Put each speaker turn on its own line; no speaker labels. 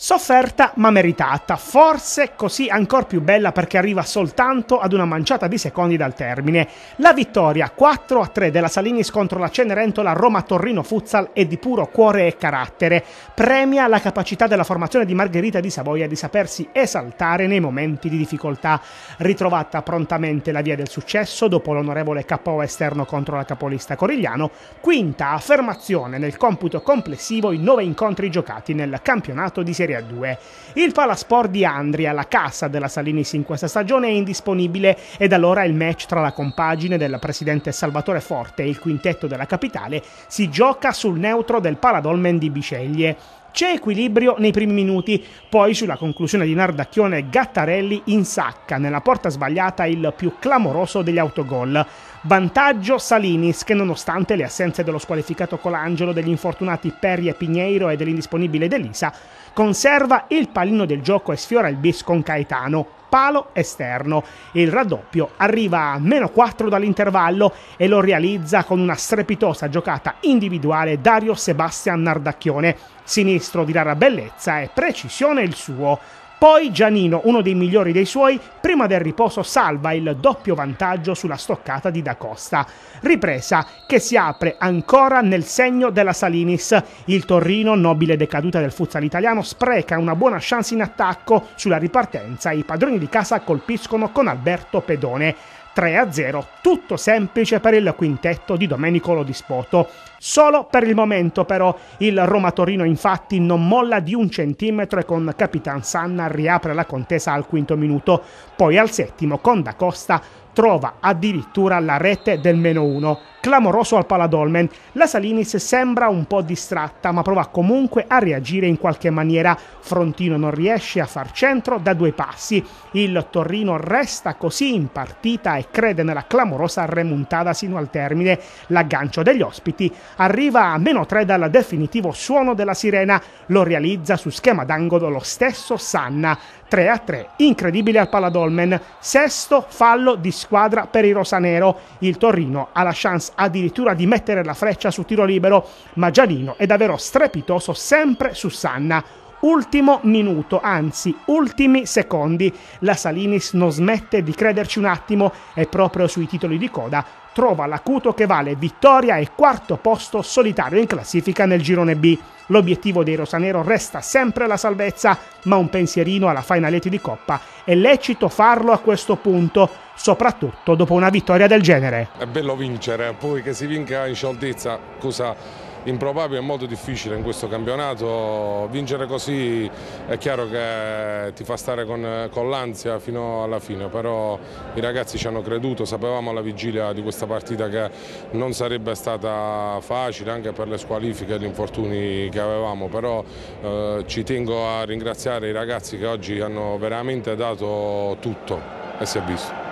Sofferta ma meritata, forse così ancora più bella perché arriva soltanto ad una manciata di secondi dal termine. La vittoria 4-3 della Salinis contro la Cenerentola Roma-Torrino Futsal è di puro cuore e carattere. Premia la capacità della formazione di Margherita di Savoia di sapersi esaltare nei momenti di difficoltà. Ritrovata prontamente la via del successo dopo l'onorevole KO esterno contro la capolista Corigliano, quinta affermazione nel computo complessivo in nove incontri giocati nel campionato di Serie Serie A2. Il Palasport di Andria, la cassa della Salinis in questa stagione, è indisponibile ed allora il match tra la compagine del presidente Salvatore Forte e il quintetto della capitale si gioca sul neutro del Paladolmen di Biceglie. C'è equilibrio nei primi minuti, poi sulla conclusione di Nardacchione Gattarelli insacca nella porta sbagliata il più clamoroso degli autogol. Vantaggio Salinis che nonostante le assenze dello squalificato Colangelo, degli infortunati Perri e Pigneiro e dell'indisponibile Delisa, conserva il pallino del gioco e sfiora il bis con Caetano palo esterno. Il raddoppio arriva a meno 4 dall'intervallo e lo realizza con una strepitosa giocata individuale Dario Sebastian Nardacchione. Sinistro di rara bellezza e precisione il suo. Poi Giannino, uno dei migliori dei suoi, prima del riposo salva il doppio vantaggio sulla stoccata di Da Costa. Ripresa che si apre ancora nel segno della Salinis. Il Torrino, nobile decaduta del futsal italiano, spreca una buona chance in attacco sulla ripartenza. I padroni di casa colpiscono con Alberto Pedone. 3-0. Tutto semplice per il quintetto di Domenico Lodispoto. Solo per il momento però il Roma Torino infatti non molla di un centimetro e con Capitan Sanna riapre la contesa al quinto minuto, poi al settimo con Da Costa trova addirittura la rete del meno 1 clamoroso al Paladolmen. La Salinis sembra un po' distratta, ma prova comunque a reagire in qualche maniera. Frontino non riesce a far centro da due passi. Il Torino resta così in partita e crede nella clamorosa remontata sino al termine. L'aggancio degli ospiti arriva a meno 3 dal definitivo suono della sirena. Lo realizza su schema d'angolo lo stesso Sanna. 3 a 3, incredibile al Paladolmen. Sesto fallo di squadra per i rosanero. Il Torino ha la chance addirittura di mettere la freccia su tiro libero, ma Gianino è davvero strepitoso sempre su Sanna. Ultimo minuto, anzi ultimi secondi, la Salinis non smette di crederci un attimo e proprio sui titoli di coda trova l'Acuto che vale vittoria e quarto posto solitario in classifica nel girone B. L'obiettivo dei Rosanero resta sempre la salvezza, ma un pensierino alla finaletti di Coppa è lecito farlo a questo punto, soprattutto dopo una vittoria del genere.
È bello vincere, poi che si vinca in scioltezza, cosa improbabile e molto difficile in questo campionato, vincere così è chiaro che ti fa stare con, con l'ansia fino alla fine, però i ragazzi ci hanno creduto, sapevamo alla vigilia di questa partita che non sarebbe stata facile anche per le squalifiche e gli infortuni che avevamo, però eh, ci tengo a ringraziare i ragazzi che oggi hanno veramente dato
tutto e si è visto.